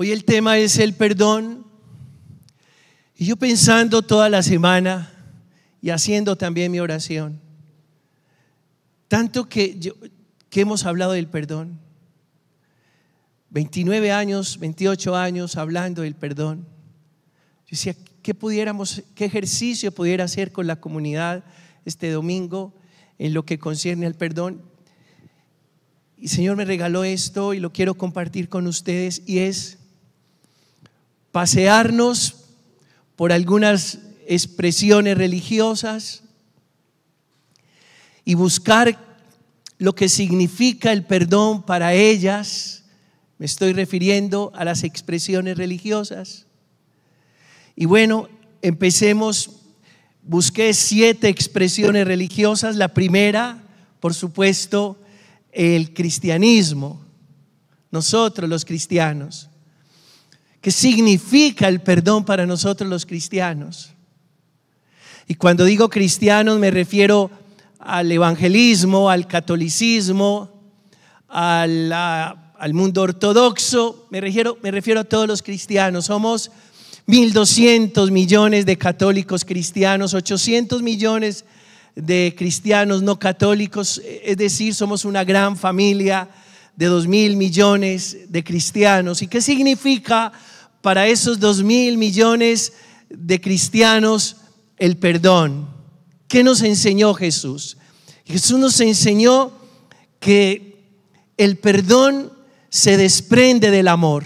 Hoy el tema es el perdón. Y yo pensando toda la semana y haciendo también mi oración, tanto que, que hemos hablado del perdón, 29 años, 28 años hablando del perdón, yo decía, ¿qué, pudiéramos, ¿qué ejercicio pudiera hacer con la comunidad este domingo en lo que concierne al perdón? Y el Señor me regaló esto y lo quiero compartir con ustedes y es pasearnos por algunas expresiones religiosas y buscar lo que significa el perdón para ellas, me estoy refiriendo a las expresiones religiosas. Y bueno, empecemos, busqué siete expresiones religiosas, la primera, por supuesto, el cristianismo, nosotros los cristianos significa el perdón para nosotros los cristianos. Y cuando digo cristianos me refiero al evangelismo, al catolicismo, al, mundo ortodoxo, me refiero, me refiero a todos los cristianos. Somos 1.200 millones de católicos cristianos, 800 millones de cristianos no católicos, es decir, somos una gran familia de 2.000 millones de cristianos. ¿Y qué significa para esos dos mil millones de cristianos el perdón. ¿Qué nos enseñó Jesús? Jesús nos enseñó que el perdón se desprende del amor.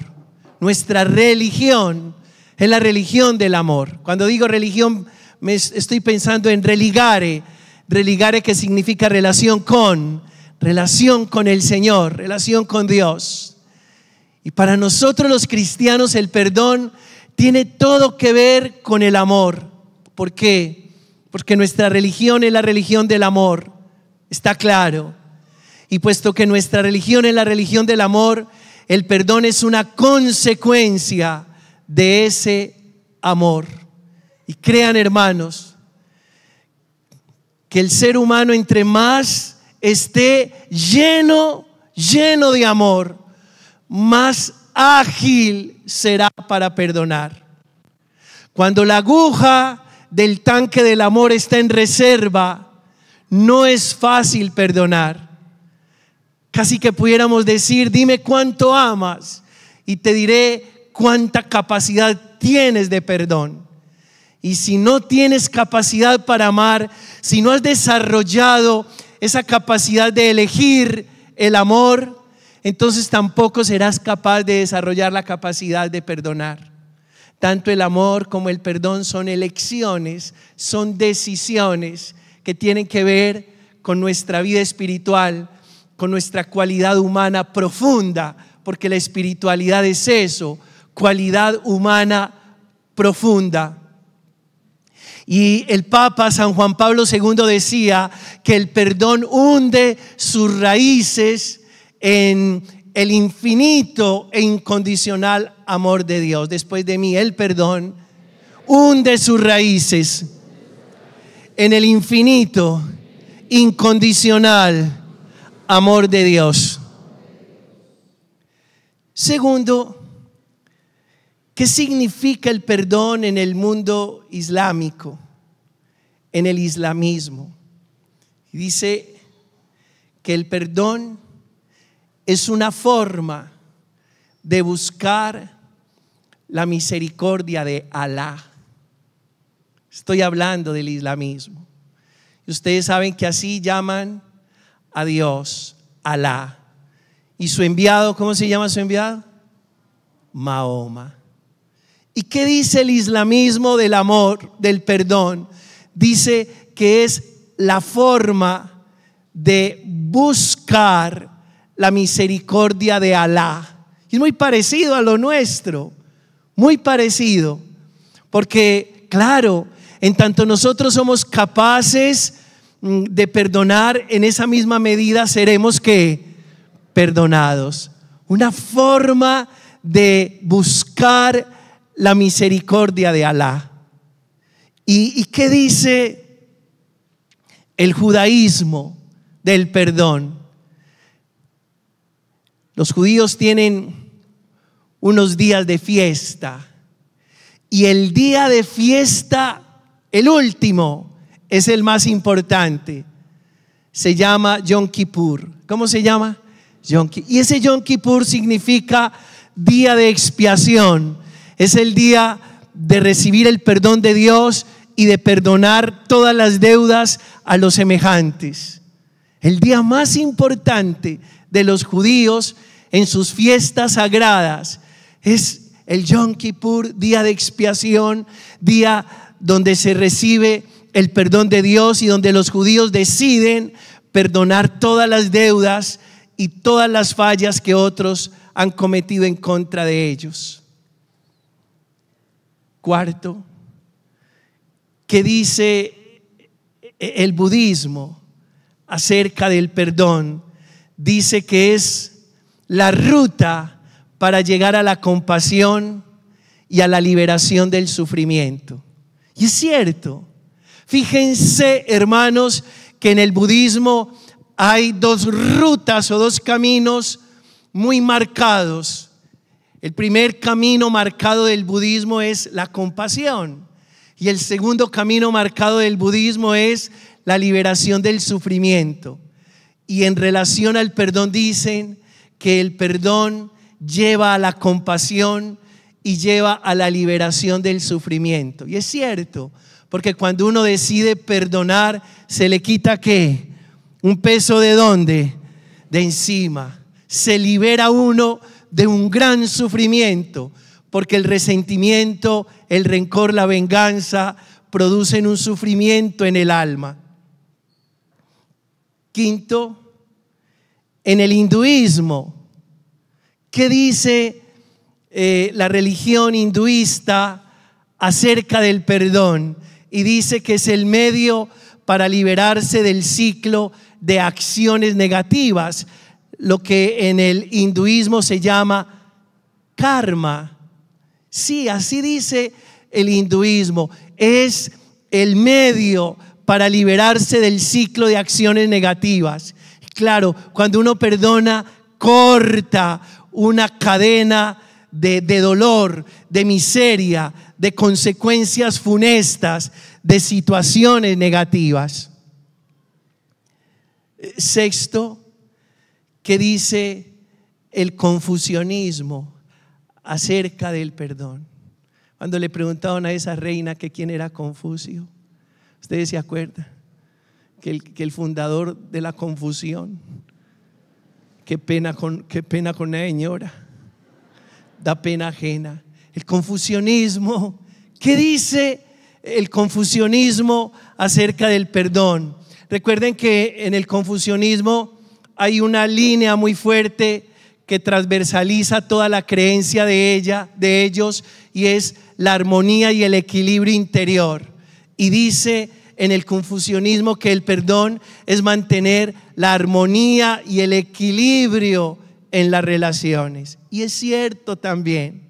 Nuestra religión es la religión del amor. Cuando digo religión, me estoy pensando en religare, religare que significa relación con, relación con el Señor, relación con Dios. Y para nosotros los cristianos el perdón tiene todo que ver con el amor. ¿Por qué? Porque nuestra religión es la religión del amor. Está claro. Y puesto que nuestra religión es la religión del amor, el perdón es una consecuencia de ese amor. Y crean hermanos, que el ser humano entre más esté lleno, lleno de amor, más ágil será para perdonar. Cuando la aguja del tanque del amor está en reserva, no es fácil perdonar. Casi que pudiéramos decir, dime cuánto amas y te diré cuánta capacidad tienes de perdón. Y si no tienes capacidad para amar, si no has desarrollado esa capacidad de elegir el amor, entonces tampoco serás capaz de desarrollar la capacidad de perdonar. Tanto el amor como el perdón son elecciones, son decisiones que tienen que ver con nuestra vida espiritual, con nuestra cualidad humana profunda, porque la espiritualidad es eso, cualidad humana profunda. Y el Papa San Juan Pablo II decía que el perdón hunde sus raíces en el infinito e incondicional amor de Dios. Después de mí, el perdón hunde sus raíces en el infinito, incondicional amor de Dios. Segundo, ¿qué significa el perdón en el mundo islámico, en el islamismo? Dice que el perdón es una forma de buscar la misericordia de Alá. Estoy hablando del islamismo. Y ustedes saben que así llaman a Dios, Alá. ¿Y su enviado, cómo se llama su enviado? Mahoma. ¿Y qué dice el islamismo del amor, del perdón? Dice que es la forma de buscar la misericordia de Alá. es muy parecido a lo nuestro, muy parecido. Porque, claro, en tanto nosotros somos capaces mm, de perdonar, en esa misma medida seremos que perdonados. Una forma de buscar la misericordia de Alá. ¿Y, ¿Y qué dice el judaísmo del perdón? Los judíos tienen unos días de fiesta. Y el día de fiesta, el último, es el más importante. Se llama Yom Kippur. ¿Cómo se llama? Y ese Yom Kippur significa día de expiación. Es el día de recibir el perdón de Dios y de perdonar todas las deudas a los semejantes el día más importante de los judíos en sus fiestas sagradas, es el Yom Kippur, día de expiación, día donde se recibe el perdón de Dios y donde los judíos deciden perdonar todas las deudas y todas las fallas que otros han cometido en contra de ellos. Cuarto, ¿qué dice el budismo? acerca del perdón, dice que es la ruta para llegar a la compasión y a la liberación del sufrimiento. Y es cierto. Fíjense, hermanos, que en el budismo hay dos rutas o dos caminos muy marcados. El primer camino marcado del budismo es la compasión y el segundo camino marcado del budismo es la liberación del sufrimiento. Y en relación al perdón dicen que el perdón lleva a la compasión y lleva a la liberación del sufrimiento. Y es cierto, porque cuando uno decide perdonar, se le quita qué? Un peso de dónde? De encima. Se libera uno de un gran sufrimiento, porque el resentimiento, el rencor, la venganza producen un sufrimiento en el alma. Quinto, en el hinduismo, ¿qué dice eh, la religión hinduista acerca del perdón? Y dice que es el medio para liberarse del ciclo de acciones negativas, lo que en el hinduismo se llama karma. Sí, así dice el hinduismo. Es el medio para liberarse del ciclo de acciones negativas. Claro, cuando uno perdona, corta una cadena de, dolor, de miseria, de consecuencias funestas, de situaciones negativas. Sexto, que dice el confusionismo acerca del perdón. Cuando le preguntaron a esa reina que quién era Confucio, Ustedes se acuerdan que el, fundador de la confusión, qué pena con, qué pena con la señora, da pena ajena. El confusionismo, ¿qué dice el confusionismo acerca del perdón? Recuerden que en el confusionismo hay una línea muy fuerte que transversaliza toda la creencia de ella, de ellos, y es la armonía y el equilibrio interior y dice en el confucianismo que el perdón es mantener la armonía y el equilibrio en las relaciones. Y es cierto también,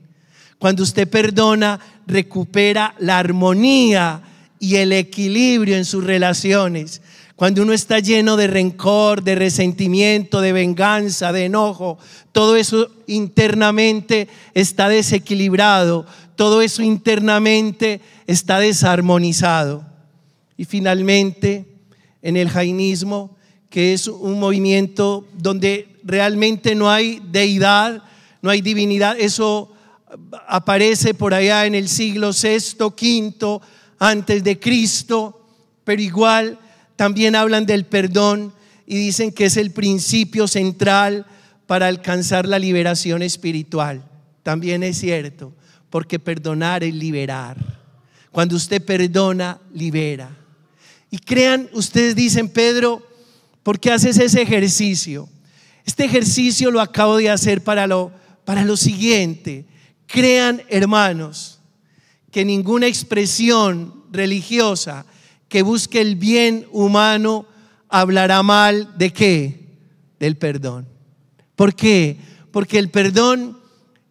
cuando usted perdona, recupera la armonía y el equilibrio en sus relaciones. Cuando uno está lleno de rencor, de resentimiento, de venganza, de enojo, todo eso internamente está desequilibrado, todo eso internamente está desarmonizado. Y finalmente, en el jainismo, que es un movimiento donde realmente no hay deidad, no hay divinidad, eso aparece por allá en el siglo VI, V antes de Cristo, pero igual también hablan del perdón y dicen que es el principio central para alcanzar la liberación espiritual. También es cierto, porque perdonar es liberar. Cuando usted perdona, libera. Y crean, ustedes dicen, Pedro, ¿por qué haces ese ejercicio? Este ejercicio lo acabo de hacer para lo, para lo siguiente. Crean, hermanos, que ninguna expresión religiosa que busque el bien humano hablará mal de qué? Del perdón. ¿Por qué? Porque el perdón,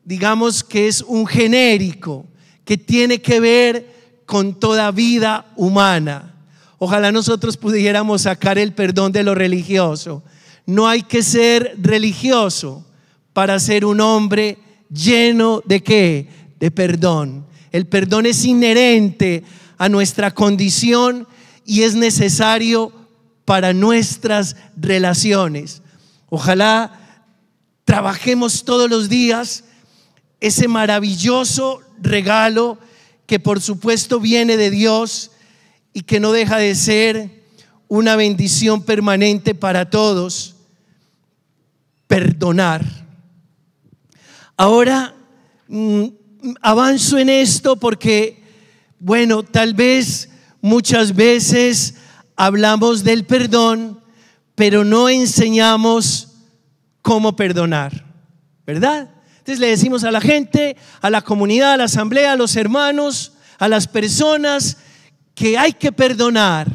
digamos que es un genérico que tiene que ver con toda vida humana. Ojalá nosotros pudiéramos sacar el perdón de lo religioso. No hay que ser religioso para ser un hombre lleno de qué? De perdón. El perdón es inherente a nuestra condición y es necesario para nuestras relaciones. Ojalá trabajemos todos los días ese maravilloso regalo que por supuesto viene de Dios y que no deja de ser una bendición permanente para todos, perdonar. Ahora mm, avanzo en esto porque bueno, tal vez muchas veces hablamos del perdón, pero no enseñamos cómo perdonar, ¿verdad? Entonces le decimos a la gente, a la comunidad, a la asamblea, a los hermanos, a las personas que hay que perdonar.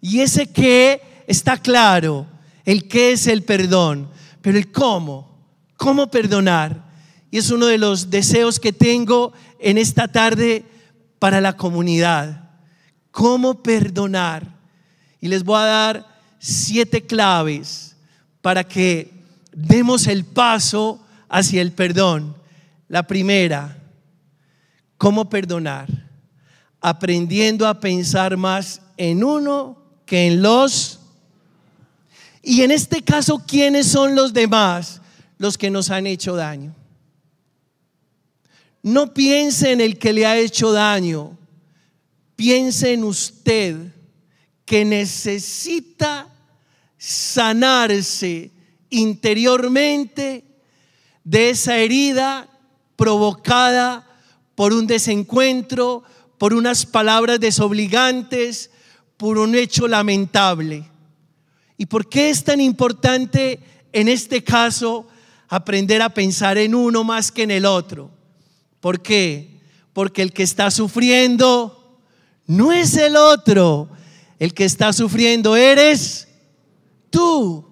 Y ese qué está claro, el qué es el perdón, pero el cómo, cómo perdonar. Y es uno de los deseos que tengo en esta tarde para la comunidad. ¿Cómo perdonar? Y les voy a dar siete claves para que demos el paso hacia el perdón. La primera, ¿cómo perdonar? Aprendiendo a pensar más en uno que en los... Y en este caso, ¿quiénes son los demás los que nos han hecho daño? No piense en el que le ha hecho daño. Piense en usted que necesita sanarse interiormente de esa herida provocada por un desencuentro, por unas palabras desobligantes, por un hecho lamentable. ¿Y por qué es tan importante en este caso aprender a pensar en uno más que en el otro? ¿Por qué? Porque el que está sufriendo no es el otro. El que está sufriendo eres tú.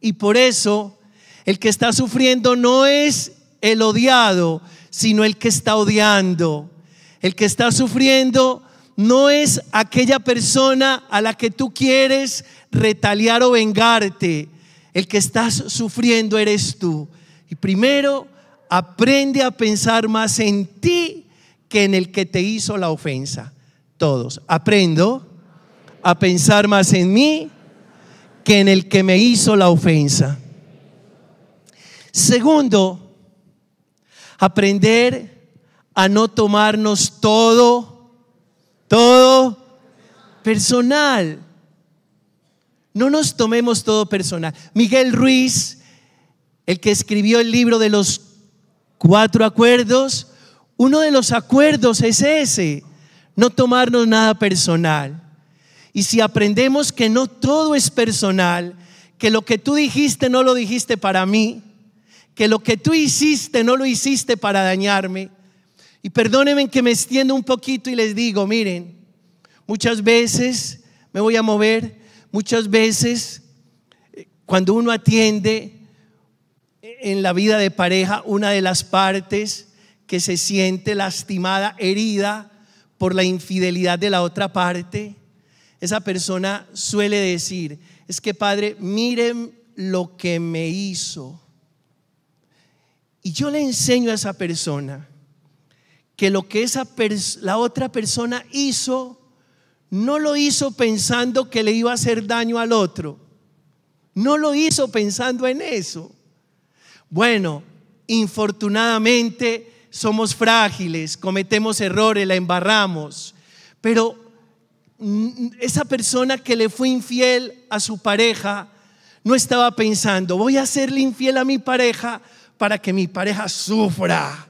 Y por eso el que está sufriendo no es el odiado, sino el que está odiando. El que está sufriendo no es aquella persona a la que tú quieres retaliar o vengarte. El que estás sufriendo eres tú. Y primero Aprende a pensar más en ti que en el que te hizo la ofensa. Todos. Aprendo a pensar más en mí que en el que me hizo la ofensa. Segundo, aprender a no tomarnos todo, todo personal. No nos tomemos todo personal. Miguel Ruiz, el que escribió el libro de los Cuatro acuerdos. Uno de los acuerdos es ese, no tomarnos nada personal. Y si aprendemos que no todo es personal, que lo que tú dijiste no lo dijiste para mí, que lo que tú hiciste no lo hiciste para dañarme. Y perdónenme que me extiendo un poquito y les digo, miren, muchas veces me voy a mover, muchas veces eh, cuando uno atiende en la vida de pareja una de las partes que se siente lastimada, herida por la infidelidad de la otra parte, esa persona suele decir, es que padre, miren lo que me hizo. Y yo le enseño a esa persona que lo que esa la otra persona hizo, no lo hizo pensando que le iba a hacer daño al otro. No lo hizo pensando en eso. Bueno, infortunadamente somos frágiles, cometemos errores, la embarramos, pero mm, esa persona que le fue infiel a su pareja no estaba pensando, voy a hacerle infiel a mi pareja para que mi pareja sufra,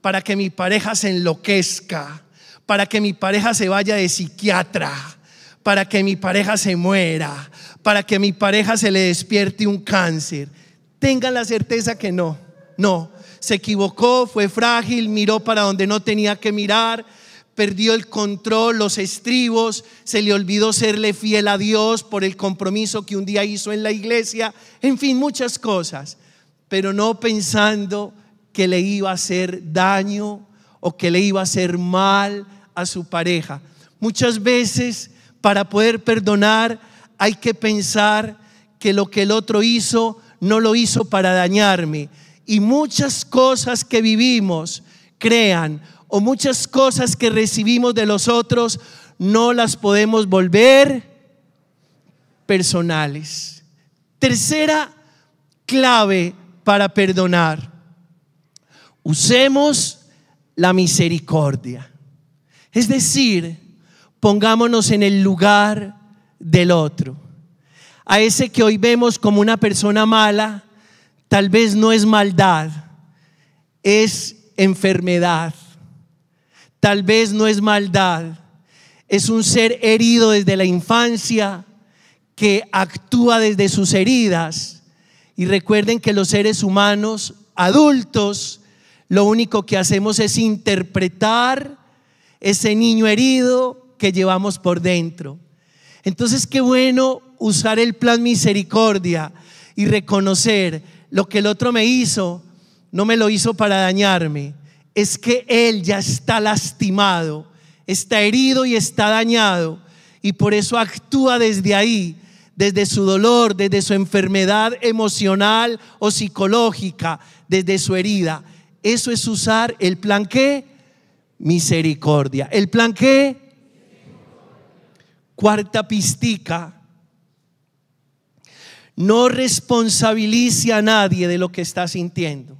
para que mi pareja se enloquezca, para que mi pareja se vaya de psiquiatra, para que mi pareja se muera, para que mi pareja se le despierte un cáncer tengan la certeza que no, no. Se equivocó, fue frágil, miró para donde no tenía que mirar, perdió el control, los estribos, se le olvidó serle fiel a Dios por el compromiso que un día hizo en la iglesia, en fin, muchas cosas, pero no pensando que le iba a hacer daño o que le iba a hacer mal a su pareja. Muchas veces para poder perdonar hay que pensar que lo que el otro hizo no lo hizo para dañarme. Y muchas cosas que vivimos, crean, o muchas cosas que recibimos de los otros, no las podemos volver personales. Tercera clave para perdonar. Usemos la misericordia. Es decir, pongámonos en el lugar del otro a ese que hoy vemos como una persona mala, tal vez no es maldad, es enfermedad. Tal vez no es maldad, es un ser herido desde la infancia que actúa desde sus heridas. Y recuerden que los seres humanos adultos lo único que hacemos es interpretar ese niño herido que llevamos por dentro. Entonces, qué bueno usar el plan misericordia y reconocer lo que el otro me hizo, no me lo hizo para dañarme, es que él ya está lastimado, está herido y está dañado y por eso actúa desde ahí, desde su dolor, desde su enfermedad emocional o psicológica, desde su herida. Eso es usar el plan que misericordia. ¿El plan qué? Cuarta pistica no responsabilice a nadie de lo que está sintiendo.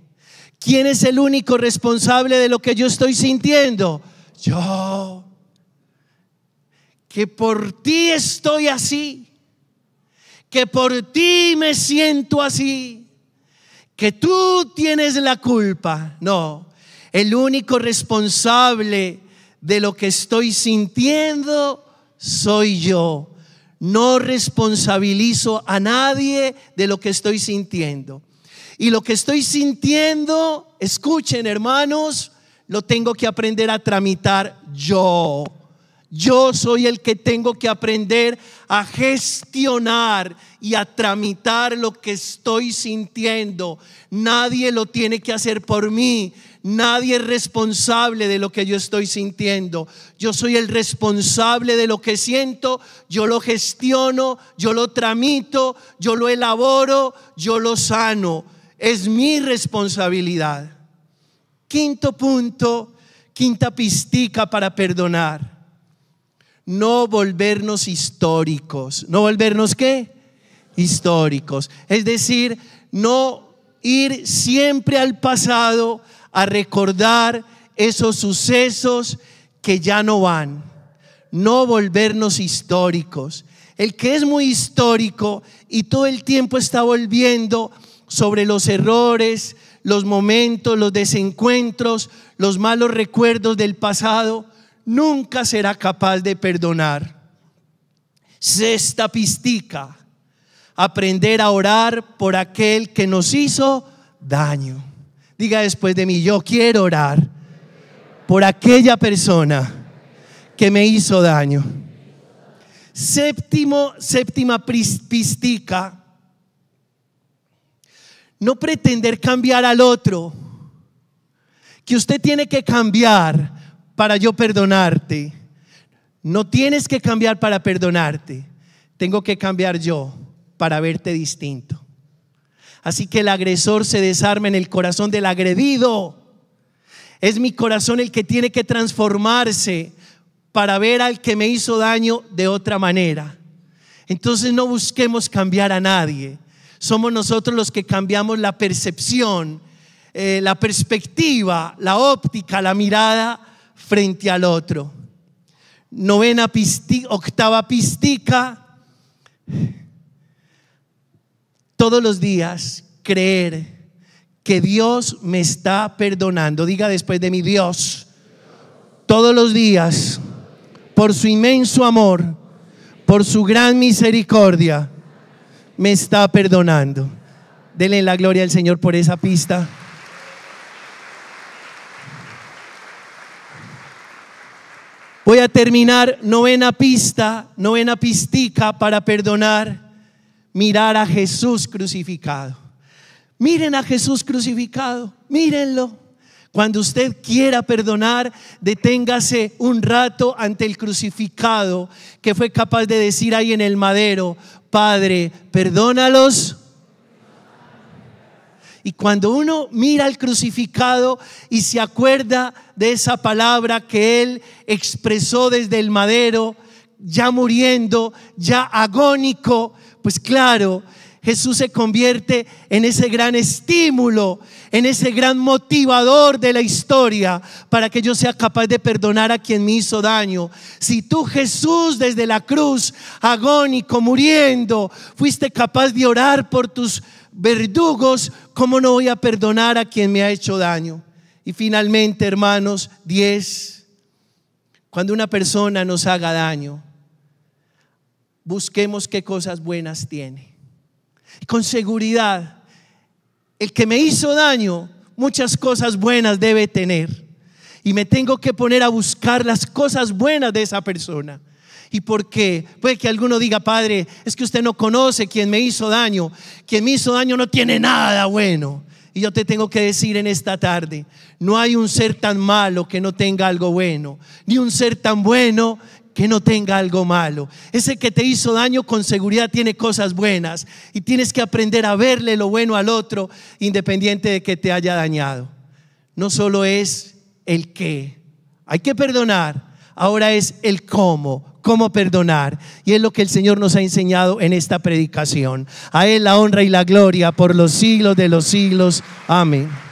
¿Quién es el único responsable de lo que yo estoy sintiendo? Yo. Que por ti estoy así. Que por ti me siento así. Que tú tienes la culpa. No. El único responsable de lo que estoy sintiendo soy yo no responsabilizo a nadie de lo que estoy sintiendo. Y lo que estoy sintiendo, escuchen hermanos, lo tengo que aprender a tramitar yo. Yo soy el que tengo que aprender a gestionar y a tramitar lo que estoy sintiendo. Nadie lo tiene que hacer por mí. Nadie es responsable de lo que yo estoy sintiendo. Yo soy el responsable de lo que siento. Yo lo gestiono, yo lo tramito, yo lo elaboro, yo lo sano. Es mi responsabilidad. Quinto punto, quinta pistica para perdonar. No volvernos históricos. ¿No volvernos qué? Históricos. Es decir, no ir siempre al pasado a recordar esos sucesos que ya no van, no volvernos históricos. El que es muy histórico y todo el tiempo está volviendo sobre los errores, los momentos, los desencuentros, los malos recuerdos del pasado, nunca será capaz de perdonar. Sexta pistica, aprender a orar por aquel que nos hizo daño. Diga después de mí, yo quiero orar por aquella persona que me hizo daño. Séptimo, séptima pistica. No pretender cambiar al otro. Que usted tiene que cambiar para yo perdonarte. No tienes que cambiar para perdonarte. Tengo que cambiar yo para verte distinto. Así que el agresor se desarma en el corazón del agredido. Es mi corazón el que tiene que transformarse para ver al que me hizo daño de otra manera. Entonces no busquemos cambiar a nadie. Somos nosotros los que cambiamos la percepción, eh, la perspectiva, la óptica, la mirada frente al otro. Novena pistica, octava pistica todos los días creer que Dios me está perdonando. Diga después de mi Dios, todos los días, por su inmenso amor, por su gran misericordia, me está perdonando. Denle la gloria al Señor por esa pista. Voy a terminar novena pista, novena pistica para perdonar mirar a Jesús crucificado. Miren a Jesús crucificado, mírenlo. Cuando usted quiera perdonar, deténgase un rato ante el crucificado que fue capaz de decir ahí en el madero, Padre, perdónalos. Y cuando uno mira al crucificado y se acuerda de esa palabra que él expresó desde el madero, ya muriendo, ya agónico, pues claro, Jesús se convierte en ese gran estímulo, en ese gran motivador de la historia para que yo sea capaz de perdonar a quien me hizo daño. Si tú Jesús desde la cruz, agónico, muriendo, fuiste capaz de orar por tus verdugos, ¿cómo no voy a perdonar a quien me ha hecho daño? Y finalmente, hermanos, 10. Cuando una persona nos haga daño, busquemos qué cosas buenas tiene. Con seguridad, el que me hizo daño, muchas cosas buenas debe tener. Y me tengo que poner a buscar las cosas buenas de esa persona. ¿Y por qué? Puede que alguno diga, Padre, es que usted no conoce quien me hizo daño. Quien me hizo daño no tiene nada bueno. Y yo te tengo que decir en esta tarde, no hay un ser tan malo que no tenga algo bueno, ni un ser tan bueno que no tenga algo malo. Ese que te hizo daño con seguridad tiene cosas buenas y tienes que aprender a verle lo bueno al otro independiente de que te haya dañado. No solo es el qué, hay que perdonar, ahora es el cómo, cómo perdonar. Y es lo que el Señor nos ha enseñado en esta predicación. A Él la honra y la gloria por los siglos de los siglos. Amén.